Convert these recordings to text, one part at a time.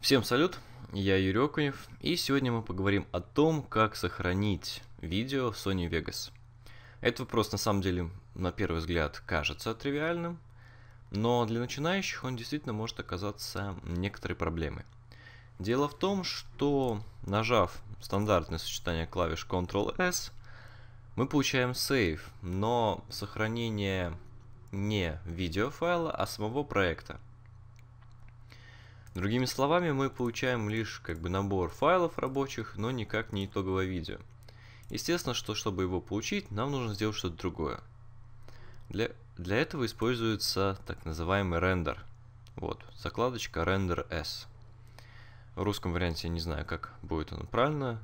Всем салют, я Юрий Окунев, и сегодня мы поговорим о том, как сохранить видео в Sony Vegas. Этот вопрос на самом деле, на первый взгляд, кажется тривиальным, но для начинающих он действительно может оказаться некоторой проблемой. Дело в том, что нажав стандартное сочетание клавиш Ctrl-S, мы получаем сейв, но сохранение не видеофайла, а самого проекта – Другими словами, мы получаем лишь как бы набор файлов рабочих, но никак не итоговое видео. Естественно, что чтобы его получить, нам нужно сделать что-то другое. Для, для этого используется так называемый рендер. Вот, закладочка render s. В русском варианте не знаю, как будет оно правильно.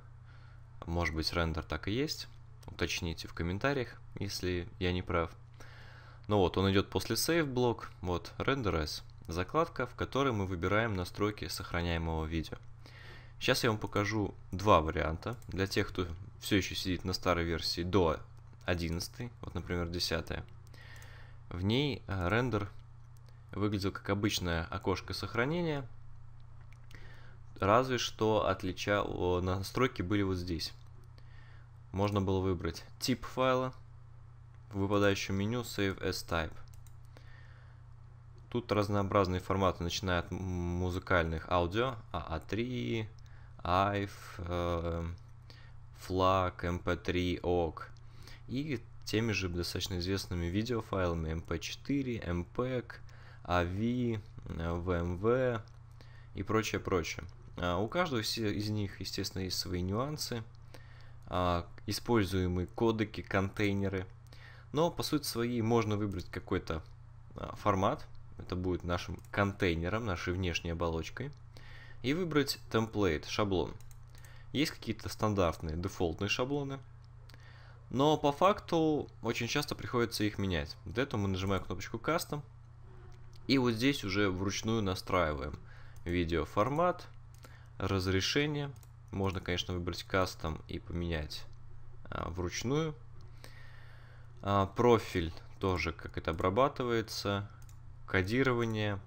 Может быть, рендер так и есть. Уточните в комментариях, если я не прав. Но ну вот, он идет после save блок. Вот, render s закладка, в которой мы выбираем настройки сохраняемого видео. Сейчас я вам покажу два варианта. Для тех, кто все еще сидит на старой версии до 11, вот, например, 10. В ней э, рендер выглядел как обычное окошко сохранения, разве что отличал, настройки были вот здесь. Можно было выбрать тип файла, в выпадающем меню Save as Type. Тут разнообразные форматы, начиная от музыкальных аудио, аа 3 IF, э, FLAC, MP3, OG. И теми же достаточно известными видеофайлами MP4, MPEG, AV, VMV и прочее, прочее. А, у каждого из них, естественно, есть свои нюансы, а, используемые кодеки, контейнеры. Но, по сути своей, можно выбрать какой-то а, формат – это будет нашим контейнером, нашей внешней оболочкой, и выбрать template, шаблон. Есть какие-то стандартные дефолтные шаблоны, но по факту очень часто приходится их менять. Для этого мы нажимаем кнопочку Custom, и вот здесь уже вручную настраиваем видеоформат, разрешение. Можно, конечно, выбрать кастом и поменять а, вручную. А, профиль тоже, как это обрабатывается кодирование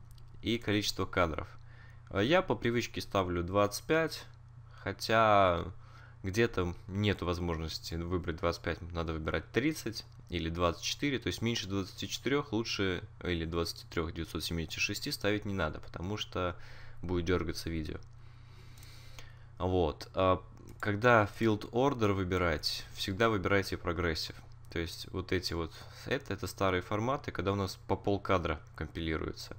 и количество кадров. Э, я по привычке ставлю 25, хотя где-то нет возможности выбрать 25, надо выбирать 30 или 24, то есть меньше 24 лучше э, или 23 976 ставить не надо, потому что будет дергаться видео. Вот. А когда field order выбирать, всегда выбирайте прогрессив. То есть вот эти вот, это, это старые форматы, когда у нас по полкадра компилируется.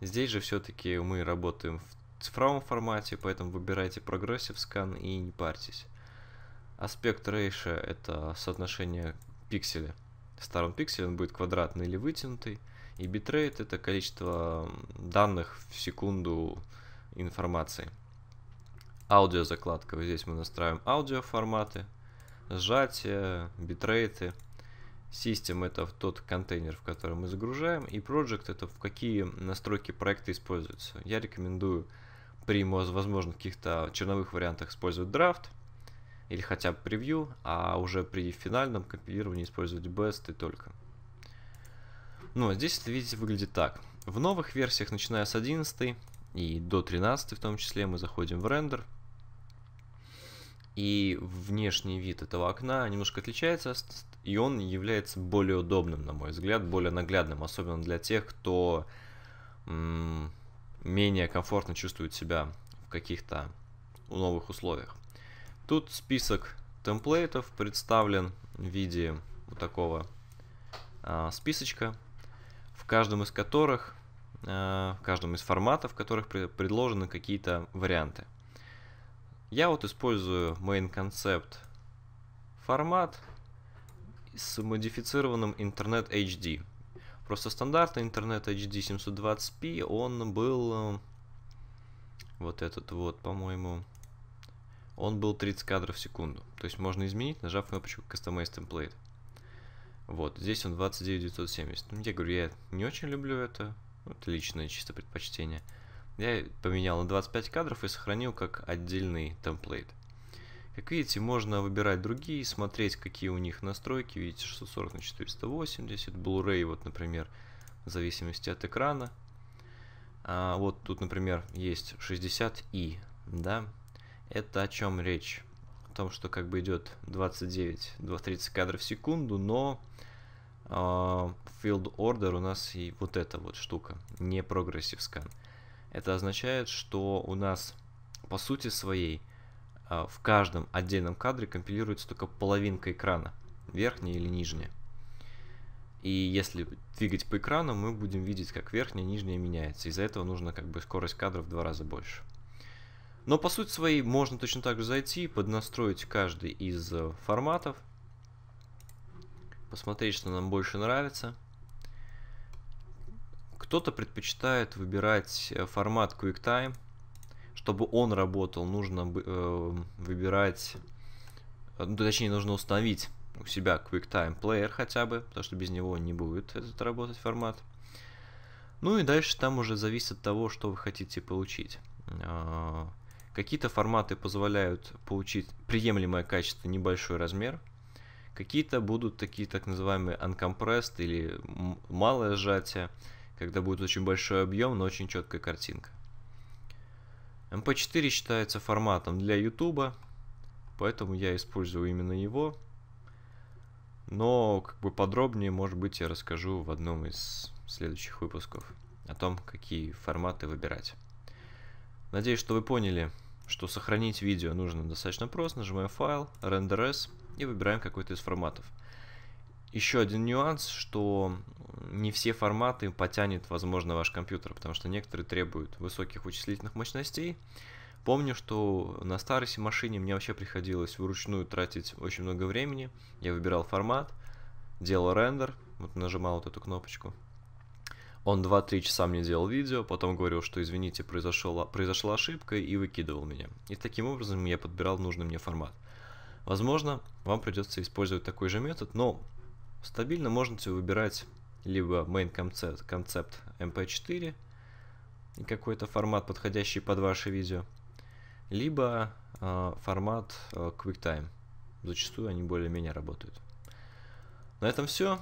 Здесь же все-таки мы работаем в цифровом формате, поэтому выбирайте прогрессив скан и не парьтесь. Аспект рейша это соотношение пикселя. Сторон пикселя он будет квадратный или вытянутый. И битрейт это количество данных в секунду информации. Аудио закладка. Вот здесь мы настраиваем аудио форматы сжатия, битрейты. System это тот контейнер, в котором мы загружаем, и Project это в какие настройки проекта используются. Я рекомендую при, возможно, каких-то черновых вариантах использовать драфт или хотя бы превью, а уже при финальном компилировании использовать best и только. Ну, а здесь, видите, выглядит так. В новых версиях, начиная с 11 и до 13 в том числе, мы заходим в рендер – и внешний вид этого окна немножко отличается, и он является более удобным, на мой взгляд, более наглядным, особенно для тех, кто менее комфортно чувствует себя в каких-то новых условиях. Тут список темплейтов представлен в виде вот такого э, списочка, в каждом из которых, э, в каждом из форматов, в которых предложены какие-то варианты. Я вот использую main concept формат с модифицированным интернет HD. Просто стандартный интернет HD 720p, он был э, вот этот вот, по-моему, он был 30 кадров в секунду. То есть можно изменить, нажав кнопочку Customize Template. Вот, здесь он 29970. Ну, я говорю, я не очень люблю это. Это личное чисто предпочтение. Я поменял на 25 кадров и сохранил как отдельный темплейт. Как видите, можно выбирать другие, смотреть, какие у них настройки. Видите, 640 на 480, Blu-ray, вот, например, в зависимости от экрана. А вот тут, например, есть 60i, да. Это о чем речь? О том, что как бы идет 29-30 кадров в секунду, но э, Field Order у нас и вот эта вот штука, не Progressive Scan. Это означает, что у нас по сути своей а, в каждом отдельном кадре компилируется только половинка экрана, верхняя или нижняя. И если двигать по экрану, мы будем видеть, как верхняя и нижняя меняется. Из-за этого нужно как бы скорость кадров в два раза больше. Но по сути своей можно точно так же зайти, поднастроить каждый из э, форматов, посмотреть, что нам больше нравится – кто-то предпочитает выбирать э, формат QuickTime. Чтобы он работал, нужно э, выбирать, э, ну, точнее, нужно установить у себя QuickTime Player хотя бы, потому что без него не будет этот работать формат. Ну и дальше там уже зависит от того, что вы хотите получить. А, какие-то форматы позволяют получить приемлемое качество, небольшой размер. Какие-то будут такие так называемые uncompressed или малое сжатие когда будет очень большой объем, но очень четкая картинка. MP4 эм считается форматом для YouTube, поэтому я использую именно его. Но как бы подробнее, может быть, я расскажу в одном из следующих выпусков о том, какие форматы выбирать. Надеюсь, что вы поняли, что сохранить видео нужно достаточно просто. Нажимаем файл, render.s и выбираем какой-то из форматов еще один нюанс, что не все форматы потянет, возможно, ваш компьютер, потому что некоторые требуют высоких вычислительных мощностей. Помню, что на старой машине мне вообще приходилось вручную тратить очень много времени. Я выбирал формат, делал рендер, вот нажимал вот эту кнопочку. Он 2-3 часа мне делал видео, потом говорил, что извините, произошла, произошла ошибка и выкидывал меня. И таким образом я подбирал нужный мне формат. Возможно, вам придется использовать такой же метод, но Стабильно можете выбирать либо main концепт, концепт mp4 и какой-то формат, подходящий под ваше видео, либо э, формат э, QuickTime. Зачастую они более-менее работают. На этом все.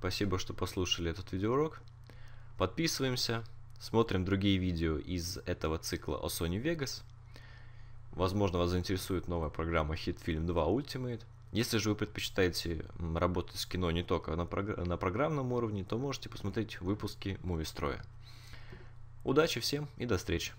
Спасибо, что послушали этот видеоурок. Подписываемся, смотрим другие видео из этого цикла о Sony Vegas. Возможно, вас заинтересует новая программа HitFilm 2 Ultimate. Если же вы предпочитаете работать с кино не только на, прогр- на программном уровне, то можете посмотреть выпуски Строя. Удачи всем и до встречи!